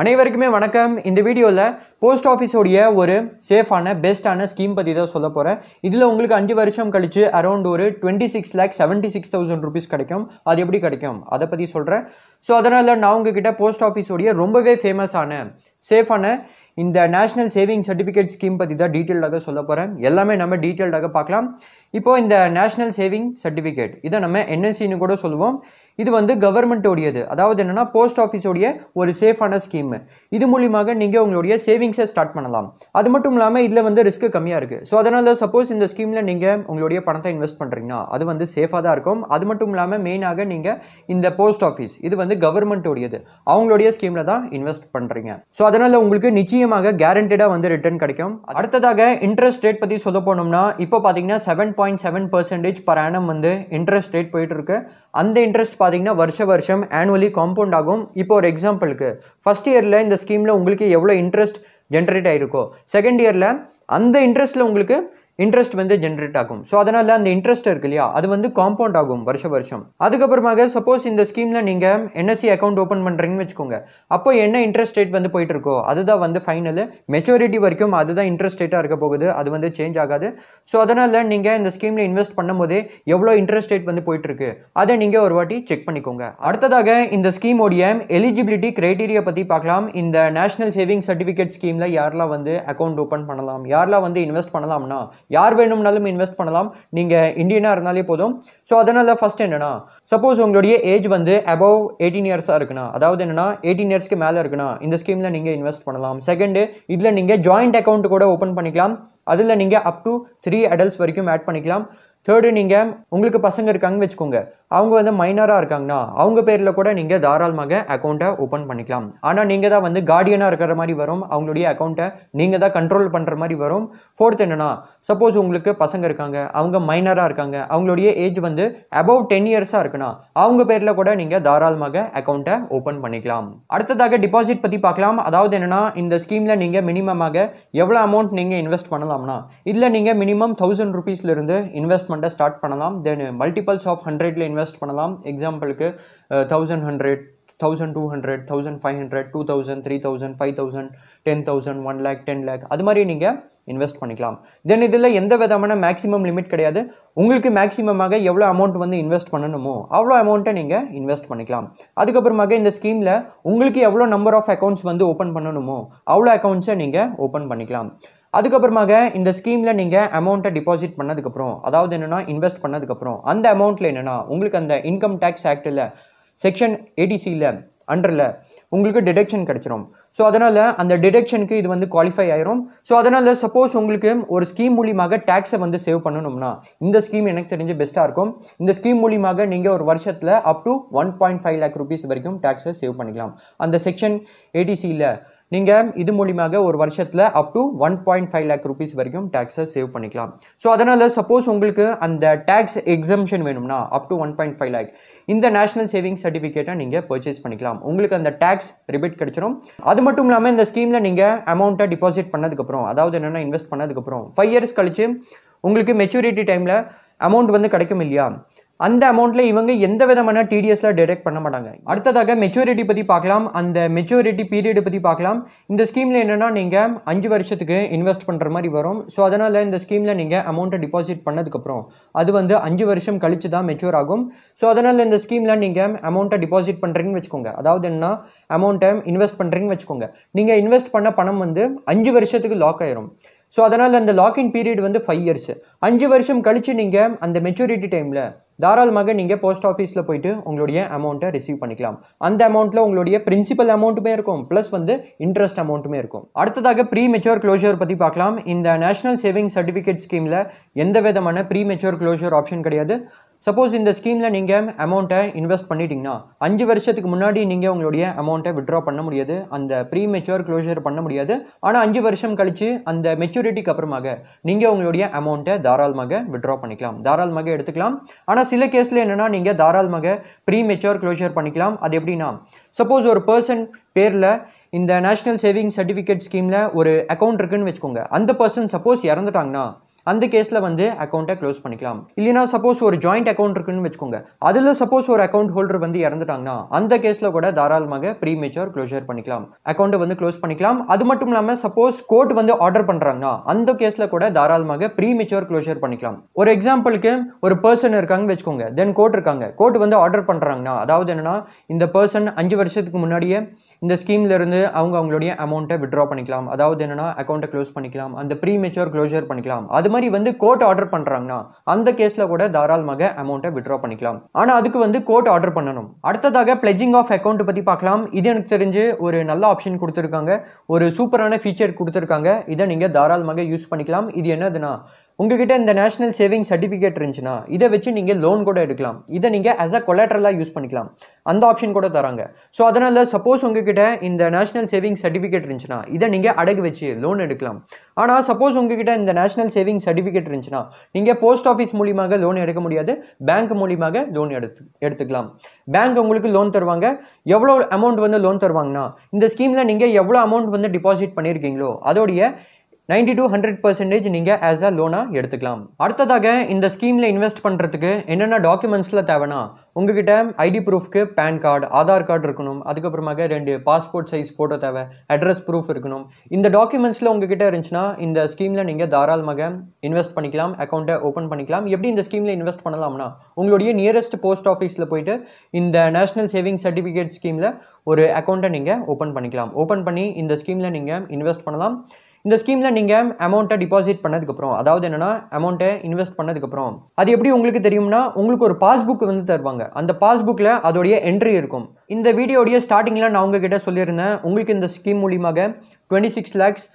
அனைவருக்குமே வணக்கம் இந்த வீடியோவில் போஸ்ட் ஆஃபீஸோடைய ஒரு சேஃபான பெஸ்ட்டான ஸ்கீம் பற்றி தான் சொல்ல போகிறேன் இதில் உங்களுக்கு அஞ்சு வருஷம் கழித்து அரௌண்ட் ஒரு twenty six lakh seventy six thousand rupees கிடைக்கும் அது எப்படி கிடைக்கும் அதை பற்றி சொல்கிறேன் ஸோ அதனால் நான் உங்ககிட்ட போஸ்ட் ஆஃபீஸோடைய ரொம்பவே ஃபேமஸான சேஃபான இந்த நேஷ்னல் சேவிங் சர்டிஃபிகேட் ஸ்கீம் பற்றி தான் டீட்டெயில்டாக சொல்ல போகிறேன் எல்லாமே நம்ம டீட்டெயில்டாக பார்க்கலாம் இப்போது இந்த நேஷ்னல் சேவிங் சர்டிஃபிகேட் இதை நம்ம என்எஸ்சின்னு கூட சொல்லுவோம் இது வந்து கவர்மெண்ட்டோடையது அதாவது என்னென்னா போஸ்ட் ஆஃபீஸோடைய ஒரு சேஃபான ஸ்கீம் இது மூலியமாக நீங்கள் உங்களுடைய சேவிங்ஸை ஸ்டார்ட் பண்ணலாம் அது மட்டும் இல்லாமல் இதில் வந்து ரிஸ்க்கு கம்மியாக இருக்குது ஸோ அதனால் சப்போஸ் இந்த ஸ்கீமில் நீங்கள் உங்களுடைய பணத்தை இன்வெஸ்ட் பண்ணுறீங்கன்னா அது வந்து சேஃபாக தான் இருக்கும் அது மட்டும் இல்லாமல் மெயினாக நீங்கள் இந்த போஸ்ட் ஆஃபீஸ் இது வந்து கவர்மெண்ட்டோடையது அவங்களுடைய ஸ்கீமில் தான் இன்வெஸ்ட் பண்ணுறீங்க ஸோ அதனால் அதனால் உங்களுக்கு நிச்சயமாக கேரண்டடாக வந்து ரிட்டர்ன் கிடைக்கும் அடுத்ததாக இன்ட்ரெஸ்ட் ரேட் பற்றி சொல்ல போனோம்னா இப்போ பார்த்தீங்கன்னா seven point seven percentage per annum வந்து இன்ட்ரெஸ்ட் ரேட் போயிட்டுருக்கு அந்த இன்ட்ரெஸ்ட் பார்த்தீங்கன்னா வருஷ வருஷம் ஆனுவலி காம்பவுண்ட் ஆகும் இப்போ ஒரு எக்ஸாம்பிளுக்கு ஃபர்ஸ்ட் இயரில் இந்த ஸ்கீமில் உங்களுக்கு எவ்வளோ இன்ட்ரெஸ்ட் ஜென்ரேட் ஆகிருக்கோ செகண்ட் இயரில் அந்த இன்ட்ரெஸ்ட்டில் உங்களுக்கு இன்ட்ரெஸ்ட் வந்து ஜென்ரேட் ஆகும் ஸோ அதனால் அந்த இன்ட்ரெஸ்ட் இருக்கு இல்லையா அது வந்து காம்பவுண்ட் ஆகும் வருஷ வருஷம் அதுக்கப்புறமாக சப்போஸ் இந்த ஸ்கீமில் நீங்கள் என்எஸ்சி அக்கௌண்ட் ஓப்பன் e பண்ணுறீங்கன்னு வச்சுக்கோங்க அப்போ என்ன இன்ட்ரெஸ்ட் ரேட் வந்து போயிட்டு இருக்கோ அதுதான் வந்து ஃபைனல் மெச்சூரிட்டி வரைக்கும் அதுதான் இன்ட்ரெஸ்ட் ரேட்டாக இருக்க போகுது அது வந்து சேஞ்ச் ஆகாது ஸோ அதனால் நீங்கள் இந்த ஸ்கீமில் இன்வெஸ்ட் போதே எவ்வளோ இன்ட்ரெஸ்ட் ரேட் வந்து போயிட்டுருக்கு அதை நீங்கள் ஒரு வாட்டி செக் பண்ணிக்கோங்க அடுத்ததாக இந்த ஸ்கீமோடைய எலிஜிபிலிட்டி கிரைட்டீரியா பற்றி பார்க்கலாம் இந்த நேஷனல் சேவிங் சர்டிஃபிகேட் ஸ்கீமில் யாரெல்லாம் வந்து அக்கௌண்ட் ஓப்பன் பண்ணலாம் யாரெல்லாம் வந்து இன்வெஸ்ட் பண்ணலாம்னா யார் வேணும்னாலும் இன்வெஸ்ட் பண்ணலாம் நீங்கள் இந்தியனாக இருந்தாலே போதும் ஸோ அதனால் ஃபஸ்ட் என்னென்னா சப்போஸ் உங்களுடைய ஏஜ் வந்து அபவ் எயிட்டீன் இயர்ஸாக இருக்குண்ணா அதாவது என்னென்னா எயிட்டீன் இயர்ஸ்க்கு மேலே இருக்குண்ணா இந்த ஸ்கீமில் நீங்கள் இன்வெஸ்ட் பண்ணலாம் செகண்டு இதில் நீங்கள் ஜாயிண்ட் அக்கௌண்ட் கூட ஓப்பன் பண்ணிக்கலாம் அதில் நீங்கள் அப் டு த்ரீ அடல்ட்ஸ் வரைக்கும் ஆட் பண்ணிக்கலாம் தேர்டு நீங்கள் உங்களுக்கு பசங்க இருக்காங்க வச்சுக்கோங்க அவங்க வந்து மைனராக இருக்காங்கன்னா அவங்க பேரில் கூட நீங்கள் தாராளமாக அக்கௌண்ட்டை ஓப்பன் பண்ணிக்கலாம் ஆனால் நீங்கள் தான் வந்து கார்டியனாக இருக்கிற மாதிரி வரும் அவங்களுடைய அக்கௌண்ட்டை நீங்கள் தான் கண்ட்ரோல் பண்ணுற மாதிரி வரும் ஃபோர்த் என்னென்னா சப்போஸ் உங்களுக்கு பசங்க இருக்காங்க அவங்க மைனராக இருக்காங்க அவங்களுடைய ஏஜ் வந்து அபவ் டென் இயர்ஸாக இருக்குன்னா அவங்க பேரில் கூட நீங்கள் தாராளமாக அக்கௌண்ட்டை ஓப்பன் பண்ணிக்கலாம் அடுத்ததாக டிபாசிட் பற்றி பார்க்கலாம் அதாவது என்னென்னா இந்த ஸ்கீமில் நீங்கள் மினிமமாக எவ்வளோ அமௌண்ட் நீங்கள் இன்வெஸ்ட் பண்ணலாம்னா இதில் நீங்கள் மினிமம் தௌசண்ட் ருபீஸ்லேருந்து இன்வெஸ்ட் இன்வெஸ்ட்மெண்ட்டை ஸ்டார்ட் பண்ணலாம் தென் மல்டிபிள்ஸ் ஆஃப் ஹண்ட்ரட்ல இன்வெஸ்ட் பண்ணலாம் எக்ஸாம்பிளுக்கு thousand hundred thousand two hundred thousand five hundred two thousand three thousand five thousand ten thousand one lakh ten lakh அது மாதிரி நீங்கள் இன்வெஸ்ட் பண்ணிக்கலாம் தென் இதில் எந்த விதமான மேக்ஸிமம் லிமிட் கிடையாது உங்களுக்கு மேக்ஸிமமாக எவ்வளோ அமௌண்ட் வந்து இன்வெஸ்ட் பண்ணணுமோ அவ்வளோ அமௌண்ட்டை நீங்கள் இன்வெஸ்ட் பண்ணிக்கலாம் அதுக்கப்புறமாக இந்த ஸ்கீமில் உங்களுக்கு எவ்வளோ நம்பர் ஆஃப் அக்கௌண்ட்ஸ் வந்து ஓப்பன் பண்ணணுமோ அவ்வளோ அக்கௌண்ட்ஸை நீங்கள் ஓப்பன் பண்ணிக்கலாம் அதுக்கப்புறமாக இந்த ஸ்கீமில் நீங்கள் அமௌண்ட்டை டிபாசிட் பண்ணதுக்கப்புறம் அதாவது என்னென்னா இன்வெஸ்ட் பண்ணதுக்கப்புறம் அந்த அமௌண்ட்டில் என்னென்னா உங்களுக்கு அந்த இன்கம் டேக்ஸ் ஆக்டில் செக்ஷன் ஏடிசியில் அண்டரில் உங்களுக்கு டிடெக்ஷன் கிடச்சிரும் ஸோ அதனால் அந்த டிடெக்ஷனுக்கு இது வந்து குவாலிஃபை ஆயிரும் ஸோ அதனால் சப்போஸ் உங்களுக்கு ஒரு ஸ்கீம் மூலியமாக டேக்ஸை வந்து சேவ் பண்ணணும்னா இந்த ஸ்கீம் எனக்கு தெரிஞ்சு பெஸ்ட்டாக இருக்கும் இந்த ஸ்கீம் மூலியமாக நீங்கள் ஒரு வருஷத்தில் up to one point five lakh rupees வரைக்கும் டேக்ஸை சேவ் பண்ணிக்கலாம் அந்த செக்ஷன் ஏடிசியில் நீங்கள் இது மூலியமாக ஒரு வருஷத்தில் up to one point five lakh rupees வரைக்கும் டேக்ஸை சேவ் பண்ணிக்கலாம் ஸோ அதனால் சப்போஸ் உங்களுக்கு அந்த டேக்ஸ் எக்ஸம்ஷன் வேணும்னா up to one point five lakh இந்த நேஷனல் சேவிங் சர்டிஃபிகேட்டை நீங்கள் பர்ச்சேஸ் பண்ணிக்கலாம் உங்களுக்கு அந்த டேக்ஸ் ரிபிட் கிடச்சிரும் அது மட்டும் இல்லாமல் இந்த ஸ்கீமில் நீங்கள் அமௌண்ட்டை டிபாசிட் பண்ணதுக்கப்புறம் அதாவது என்னென்னா இன்வெஸ்ட் பண்ணதுக்கப்புறம் ஃபைவ் இயர்ஸ் கழித்து உங்களுக்கு மெச்சூரிட்டி டைமில் அமௌண்ட் வந்து கிடைக்கும் இல்லையா அந்த அமௌண்ட்டில் இவங்க எந்த விதமான டிடிஎஸ்ல டிடெக்ட் பண்ண மாட்டாங்க அடுத்ததாக மெச்சூரிட்டி பற்றி பார்க்கலாம் அந்த மெச்சூரிட்டி பீரியட் பற்றி பார்க்கலாம் இந்த ஸ்கீமில் என்னென்னா நீங்கள் அஞ்சு வருஷத்துக்கு இன்வெஸ்ட் பண்ணுற மாதிரி வரும் ஸோ அதனால் இந்த ஸ்கீமில் நீங்கள் அமௌண்ட்டை டிபாசிட் பண்ணதுக்கப்புறம் அது வந்து அஞ்சு வருஷம் கழிச்சு தான் மெச்சூர் ஆகும் ஸோ அதனால் இந்த ஸ்கீமில் நீங்கள் அமௌண்ட்டை டிபாசிட் பண்ணுறீங்கன்னு வச்சுக்கோங்க அதாவது என்ன அமௌண்ட்டை இன்வெஸ்ட் பண்ணுறீங்கன்னு வச்சுக்கோங்க நீங்கள் இன்வெஸ்ட் பண்ண பணம் வந்து அஞ்சு வருஷத்துக்கு லாக் ஆயிரும் ஸோ அதனால் அந்த லாக்இன் பீரியட் வந்து ஃபைவ் இயர்ஸ் அஞ்சு வருஷம் கழித்து நீங்கள் அந்த மெச்சூரிட்டி டைமில் தாராளமாக நீங்கள் போஸ்ட் ஆஃபீஸில் போயிட்டு உங்களுடைய அமௌண்ட்டை ரிசீவ் பண்ணிக்கலாம் அந்த அமௌண்ட்டில் உங்களுடைய பிரின்சிபல் அமௌண்ட்டுமே இருக்கும் ப்ளஸ் வந்து இன்ட்ரெஸ்ட் அமௌண்ட்டுமே இருக்கும் அடுத்ததாக ப்ரீ மெச்சோர் க்ளோஷர் பற்றி பார்க்கலாம் இந்த நேஷனல் சேவிங் சர்டிஃபிகேட் ஸ்கீமில் எந்த விதமான ப்ரீ மெச்சோர் க்ளோஷர் ஆப்ஷன் கிடையாது சப்போஸ் இந்த ஸ்கீமில் நீங்கள் அமௌண்ட்டை இன்வெஸ்ட் பண்ணிட்டீங்கன்னா அஞ்சு வருஷத்துக்கு முன்னாடி நீங்கள் உங்களுடைய அமௌண்ட்டை விட்ரா பண்ண முடியாது அந்த ப்ரீ மெச்சூர் க்ளோஷர் பண்ண முடியாது ஆனால் அஞ்சு வருஷம் கழித்து அந்த மெச்சூரிட்டிக்கு அப்புறமாக நீங்கள் உங்களுடைய அமௌண்ட்டை தாராளமாக விட்ரா பண்ணிக்கலாம் தாராளமாக எடுத்துக்கலாம் ஆனால் சில கேஸில் என்னென்னா நீங்கள் தாராளமாக ப்ரீ மெச்சூர் க்ளோஷர் பண்ணிக்கலாம் அது எப்படின்னா சப்போஸ் ஒரு பர்சன் பேரில் இந்த நேஷ்னல் சேவிங் சர்டிஃபிகேட் ஸ்கீமில் ஒரு அக்கௌண்ட் இருக்குன்னு வச்சுக்கோங்க அந்த பர்சன் சப்போஸ் இறந்துட்டாங்கன்னா அந்த கேஸில் வந்து அக்கௌண்ட்டை க்ளோஸ் பண்ணிக்கலாம் இல்லைனா சப்போஸ் ஒரு ஜாயிண்ட் அக்கௌண்ட் இருக்குன்னு வச்சுக்கோங்க அதில் சப்போஸ் ஒரு அக்கௌண்ட் ஹோல்டர் வந்து இறந்துட்டாங்கன்னா அந்த கேஸில் கூட தாராளமாக ப்ரீ மெச்சோர் க்ளோஷர் பண்ணிக்கலாம் அக்கௌண்ட்டை வந்து க்ளோஸ் பண்ணிக்கலாம் அது மட்டும் இல்லாமல் சப்போஸ் கோர்ட் வந்து ஆர்டர் பண்ணுறாங்கன்னா அந்த கேஸில் கூட தாராளமாக ப்ரீ மெச்சோர் க்ளோஷர் பண்ணிக்கலாம் ஒரு எக்ஸாம்பிளுக்கு ஒரு பர்சன் இருக்காங்கன்னு வச்சுக்கோங்க தென் கோர்ட் இருக்காங்க கோர்ட் வந்து ஆர்டர் பண்ணுறாங்கன்னா அதாவது என்னென்னா இந்த பர்சன் அஞ்சு வருஷத்துக்கு முன்னாடியே இந்த இருந்து அவங்க அவங்களுடைய அமௌண்ட்டை விட்ரா பண்ணிக்கலாம் அதாவது என்னன்னா அக்கௌண்ட்டை க்ளோஸ் பண்ணிக்கலாம் அந்த ப்ரீ மெச்சோர் க்ளோஷர் பண்ணிக்கலாம் அது மாதிரி வந்து கோர்ட் ஆர்டர் பண்ணுறாங்கன்னா அந்த கேஸில் கூட தாராளமாக அமௌண்ட்டை விட்ரா பண்ணிக்கலாம் ஆனால் அதுக்கு வந்து கோர்ட் ஆர்டர் பண்ணணும் அடுத்ததாக பிளெஜிங் ஆஃப் அக்கௌண்ட் பற்றி பார்க்கலாம் இது எனக்கு தெரிஞ்சு ஒரு நல்ல ஆப்ஷன் கொடுத்துருக்காங்க ஒரு சூப்பரான ஃபீச்சர் கொடுத்துருக்காங்க இதை நீங்கள் தாராளமாக யூஸ் பண்ணிக்கலாம் இது என்னதுன்னா உங்ககிட்ட இந்த நேஷனல் சேவிங் சர்டிஃபிகேட் இருந்துச்சுன்னா இதை வச்சு நீங்கள் லோன் கூட எடுக்கலாம் இதை நீங்கள் ஆஸ் அ கொலாட்ரலாக யூஸ் பண்ணிக்கலாம் அந்த ஆப்ஷன் கூட தராங்க ஸோ அதனால் சப்போஸ் உங்ககிட்ட இந்த நேஷனல் சேவிங் சர்டிஃபிகேட் இருந்துச்சுன்னா இதை நீங்கள் அடகு வச்சு லோன் எடுக்கலாம் ஆனால் சப்போஸ் உங்ககிட்ட இந்த நேஷனல் சேவிங் சர்டிஃபிகேட் இருந்துச்சுன்னா நீங்கள் போஸ்ட் ஆஃபீஸ் மூலியமாக லோன் எடுக்க முடியாது பேங்க் மூலியமாக லோன் எடுத்து எடுத்துக்கலாம் பேங்க் உங்களுக்கு லோன் தருவாங்க எவ்வளோ அமௌண்ட் வந்து லோன் தருவாங்கன்னா இந்த ஸ்கீமில் நீங்கள் எவ்வளோ அமௌண்ட் வந்து டிபாசிட் பண்ணியிருக்கீங்களோ அதோடைய நைன்டி டூ ஹண்ட்ரட் பர்சன்டேஜ் நீங்கள் ஆஸ் அ லோனாக எடுத்துக்கலாம் அடுத்ததாக இந்த ஸ்கீமில் இன்வெஸ்ட் பண்ணுறதுக்கு என்னென்ன டாக்குமெண்ட்ஸில் தேவைன்னா உங்ககிட்ட ஐடி ப்ரூஃப்க்கு பேன் கார்டு ஆதார் கார்டு இருக்கணும் அதுக்கப்புறமாக ரெண்டு பாஸ்போர்ட் சைஸ் ஃபோட்டோ தேவை அட்ரஸ் ப்ரூஃப் இருக்கணும் இந்த டாக்குமெண்ட்ஸில் உங்ககிட்ட இருந்துச்சுன்னா இந்த ஸ்கீமில் நீங்கள் தாராளமாக இன்வெஸ்ட் பண்ணிக்கலாம் அக்கௌண்ட்டை ஓப்பன் பண்ணிக்கலாம் எப்படி இந்த ஸ்கீமில் இன்வெஸ்ட் பண்ணலாம்னா உங்களுடைய நியரஸ்ட் போஸ்ட் ஆஃபீஸில் போயிட்டு இந்த நேஷனல் சேவிங் சர்டிஃபிகேட் ஸ்கீமில் ஒரு அக்கௌண்ட்டை நீங்கள் ஓப்பன் பண்ணிக்கலாம் ஓப்பன் பண்ணி இந்த ஸ்கீமில் நீங்கள் இன்வெஸ்ட் பண்ணலாம் இந்த ஸ்கீமில் நீங்கள் அமௌண்ட்டை டிபாசிட் பண்ணதுக்கப்புறம் அதாவது என்னென்னா அமௌண்ட்டை இன்வெஸ்ட் பண்ணதுக்கப்புறம் அது எப்படி உங்களுக்கு தெரியும்னா உங்களுக்கு ஒரு பாஸ்புக் வந்து தருவாங்க அந்த பாஸ்புக்கில் அதோடைய என்ட்ரி இருக்கும் இந்த வீடியோடைய ஸ்டார்டிங்கில் நான் உங்ககிட்ட சொல்லியிருந்தேன் உங்களுக்கு இந்த ஸ்கீம் மூலியமாக twenty six lakhs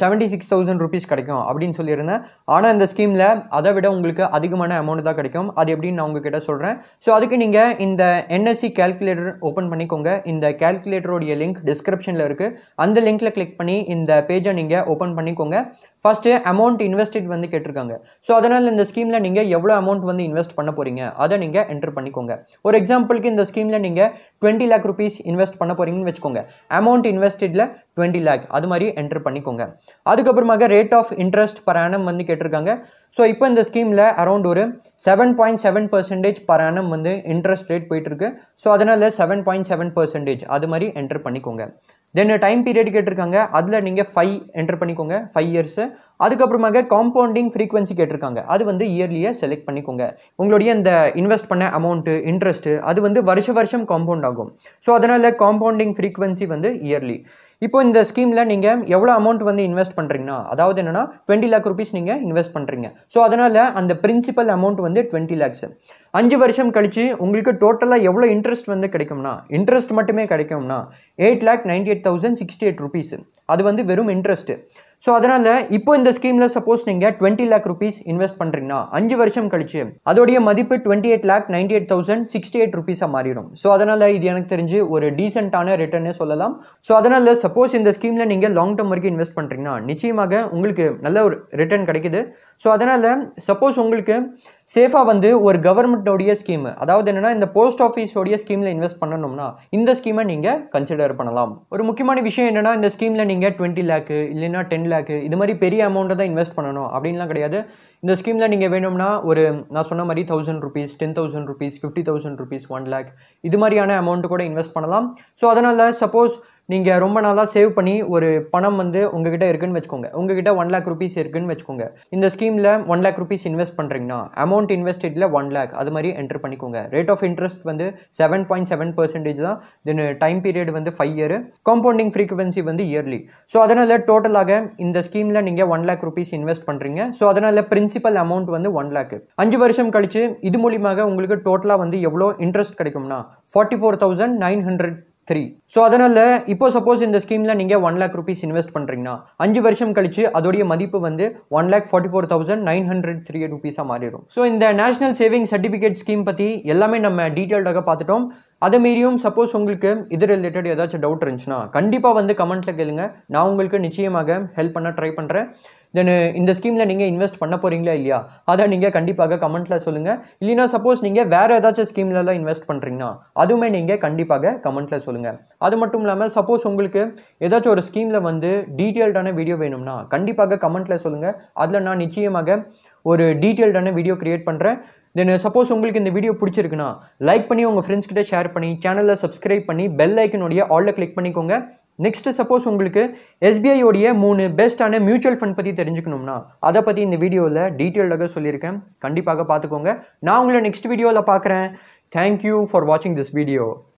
seventy six thousand rupees கிடைக்கும் அப்படின்னு சொல்லியிருந்தேன் ஆனால் இந்த ஸ்கீமில் அதை விட உங்களுக்கு அதிகமான அமௌண்ட் தான் கிடைக்கும் அது எப்படின்னு நான் உங்ககிட்ட சொல்கிறேன் ஸோ அதுக்கு நீங்கள் இந்த என்எஸ்சி கேல்குலேட்டர் ஓப்பன் பண்ணிக்கோங்க இந்த கேல்குலேட்டருடைய லிங்க் டிஸ்கிரிப்ஷனில் இருக்குது அந்த லிங்க்கில் கிளிக் பண்ணி இந்த பேஜை நீங்கள் ஓப்பன் பண்ணிக்கோங்க ஃபஸ்ட்டு அமௌண்ட் இன்வெஸ்டிட் வந்து கேட்டிருக்காங்க ஸோ அதனால் இந்த ஸ்கீமில் நீங்கள் எவ்வளோ அமௌண்ட் வந்து இன்வெஸ்ட் பண்ண போகிறீங்க அதை நீங்கள் என்டர் பண்ணிக்கோங்க ஒரு எக்ஸாம்பிளுக்கு இந்த ஸ்கீமில் நீங்கள் டுவெண்ட்டி லேக் ருபீஸ் இன்வெஸ்ட் பண்ண போகிறீங்கன்னு வச்சுக்கோங்க அமௌண்ட் இன்வெஸ்டிடில் டுவெண்ட்டி லேக் அது மாதிரி என்டர் பண்ணிக்கோங்க அதுக்கப்புறமாக rate of interest per annum வந்து கேட்டிருக்காங்க ஸோ இப்போ இந்த ஸ்கீமில் அரௌண்ட் ஒரு seven point seven percentage per annum வந்து இன்ட்ரெஸ்ட் ரேட் போயிட்டுருக்கு ஸோ அதனால் செவன் பாயிண்ட் செவன் பர்சன்டேஜ் அது மாதிரி என்டர் பண்ணிக்கோங்க தென் டைம் பீரியட் கேட்டிருக்காங்க அதில் நீங்கள் ஃபைவ் என்டர் பண்ணிக்கோங்க ஃபைவ் இயர்ஸு அதுக்கப்புறமாக காம்பவுண்டிங் ஃப்ரீக்வன்சி கேட்டிருக்காங்க அது வந்து இயர்லியை செலக்ட் பண்ணிக்கோங்க உங்களுடைய இந்த இன்வெஸ்ட் பண்ண அமௌண்ட்டு இன்ட்ரெஸ்ட்டு அது வந்து வருஷ வருஷம் காம்பவுண்ட் ஆகும் ஸோ அதனால் காம்பவுண்டிங் ஃப்ரீக்வன்சி வந்து இயர்லி இப்போ இந்த ஸ்கீமில் நீங்கள் எவ்வளோ அமௌண்ட் வந்து இன்வெஸ்ட் பண்ணுறீங்கன்னா அதாவது என்னென்னா டுவெண்ட்டி லேக் ருபீஸ் நீங்கள் இன்வெஸ்ட் பண்ணுறீங்க ஸோ அதனால் அந்த பிரின்சிபல் அமௌண்ட் வந்து டுவெண்ட்டி லேக்ஸ் அஞ்சு வருஷம் கழித்து உங்களுக்கு டோட்டலாக எவ்வளோ இன்ட்ரெஸ்ட் வந்து கிடைக்கும்னா இன்ட்ரெஸ்ட் மட்டுமே கிடைக்கும்னா eight lakh ninety eight thousand sixty eight rupees அது வந்து வெறும் இன்ட்ரெஸ்ட்டு ஸோ அதனால் இப்போ இந்த ஸ்கீமில் சப்போஸ் நீங்கள் டுவெண்ட்டி லேக் ருபீஸ் இன்வெஸ்ட் பண்ணுறீங்கன்னா அஞ்சு வருஷம் கழிச்சு அதோடைய மதிப்பு twenty eight lakh ninety eight thousand sixty eight ருபீஸாக மாறிடும் ஸோ அதனால் இது எனக்கு தெரிஞ்சு ஒரு டீசென்ட்டான ரிட்டர்னே சொல்லலாம் ஸோ அதனால் சப்போஸ் இந்த ஸ்கீமில் நீங்கள் லாங் டேர்ம் வரைக்கும் இன்வெஸ்ட் பண்ணுறீங்கன்னா நிச்சயமாக உங்களுக்கு நல்ல ஒரு ரிட்டர்ன் கிடைக்குது ஸோ அதனால் சப்போஸ் உங்களுக்கு சேஃபாக வந்து ஒரு கவர்மெண்ட்டோடைய ஸ்கீமு அதாவது என்னென்னா இந்த போஸ்ட் ஆஃபீஸோடைய ஸ்கீமில் இன்வெஸ்ட் பண்ணணும்னா இந்த ஸ்கீமை நீங்கள் கன்சிடர் பண்ணலாம் ஒரு முக்கியமான விஷயம் என்னென்னா இந்த ஸ்கீமில் நீங்கள் டுவெண்ட்டி லேக்கு இல்லைன்னா டென் லேக்கு இது மாதிரி பெரிய அமௌண்ட்டை தான் இன்வெஸ்ட் பண்ணணும் அப்படின்லாம் கிடையாது இந்த ஸ்கீமில் நீங்கள் வேணும்னா ஒரு நான் சொன்ன மாதிரி thousand rupees ten thousand rupees fifty thousand rupees one lakh இது மாதிரியான அமௌண்ட்டு கூட இன்வெஸ்ட் பண்ணலாம் ஸோ அதனால் சப்போஸ் நீங்கள் ரொம்ப நாளாக சேவ் பண்ணி ஒரு பணம் வந்து உங்ககிட்ட இருக்குன்னு வச்சுக்கோங்க உங்ககிட்ட ஒன் லேக் ருபீஸ் இருக்குன்னு வச்சுக்கோங்க இந்த ஸ்கீமில் ஒன் லேக் ருபீஸ் இன்வெஸ்ட் பண்ணுறீங்கன்னா அமௌண்ட் இன்வெஸ்டடில் ஒன் லேக் அது மாதிரி என்டர் பண்ணிக்கோங்க ரேட் ஆஃப் இன்ட்ரெஸ்ட் வந்து செவன் பாயிண்ட் செவன் பர்சன்டேஜ் தான் தென் டைம் பீரியட் வந்து ஃபைவ் இயர் காம்பவுண்டிங் ஃப்ரீக்குவன்சி வந்து இயர்லி ஸோ அதனால் டோட்டலாக இந்த ஸ்கீமில் நீங்கள் ஒன் லேக் ருபீஸ் இன்வெஸ்ட் பண்ணுறீங்க ஸோ அதனால் பிரின்சிபல் அமௌண்ட் வந்து ஒன் லேக் அஞ்சு வருஷம் கழித்து இது மூலியமாக உங்களுக்கு டோட்டலாக வந்து எவ்வளோ இன்ட்ரெஸ்ட் கிடைக்கும்னா forty four thousand nine hundred three so அதனால் இப்போ சப்போஸ் இந்த ஸ்கீமில் நீங்கள் ஒன் லேக் ருபீஸ் இன்வெஸ்ட் பண்ணுறீங்கன்னா அஞ்சு வருஷம் கழிச்சு அதோடைய மதிப்பு வந்து one lakh forty four thousand nine hundred three ருபீஸாக மாறிடும் ஸோ இந்த நேஷனல் சேவிங் சர்டிஃபிகேட் ஸ்கீம் பற்றி எல்லாமே நம்ம டீட்டெயில்டாக பார்த்துட்டோம் அதை மீறியும் சப்போஸ் உங்களுக்கு இது ரிலேட்டட் ஏதாச்சும் டவுட் இருந்துச்சுன்னா கண்டிப்பாக வந்து கமெண்ட்டில் கேளுங்க நான் உங்களுக்கு நிச்சயமாக ஹெல்ப் பண்ண ட்ரை பண்ணுறேன் தென் uh, இந்த ஸ்கீமில் நீங்கள் இன்வெஸ்ட் பண்ண போகிறீங்களா இல்லையா அதை நீங்கள் கண்டிப்பாக கமெண்ட்டில் சொல்லுங்கள் இல்லைனா சப்போஸ் நீங்கள் வேறு ஏதாச்சும் ஸ்கீம்லலாம் இன்வெஸ்ட் பண்ணுறீங்கன்னா அதுவுமே நீங்கள் கண்டிப்பாக கமெண்ட்டில் சொல்லுங்கள் அது மட்டும் இல்லாமல் சப்போஸ் உங்களுக்கு ஏதாச்சும் ஒரு ஸ்கீமில் வந்து டீட்டெயில்டான வீடியோ வேணும்னா கண்டிப்பாக கமெண்ட்டில் சொல்லுங்கள் அதில் நான் நிச்சயமாக ஒரு டீட்டெயில்டான வீடியோ க்ரியேட் பண்ணுறேன் தென் சப்போஸ் உங்களுக்கு இந்த வீடியோ பிடிச்சிருக்குன்னா லைக் பண்ணி உங்கள் ஃப்ரெண்ட்ஸ் கிட்டே ஷேர் பண்ணி சேனலில் சப்ஸ்கிரைப் பண்ணி பெல் ஐக்கனுடைய ஆலில் கிளிக் பண்ணிக்கோங்க நெக்ஸ்ட் சப்போஸ் உங்களுக்கு எஸ்பிஐயோடைய மூணு பெஸ்ட்டான மியூச்சுவல் ஃபண்ட் பற்றி தெரிஞ்சுக்கணும்னா அதை பற்றி இந்த வீடியோவில் டீட்டெயில்டாக சொல்லியிருக்கேன் கண்டிப்பாக பார்த்துக்கோங்க நான் உங்களை நெக்ஸ்ட் வீடியோவில் பார்க்குறேன் தேங்க்யூ ஃபார் வாட்சிங் திஸ் வீடியோ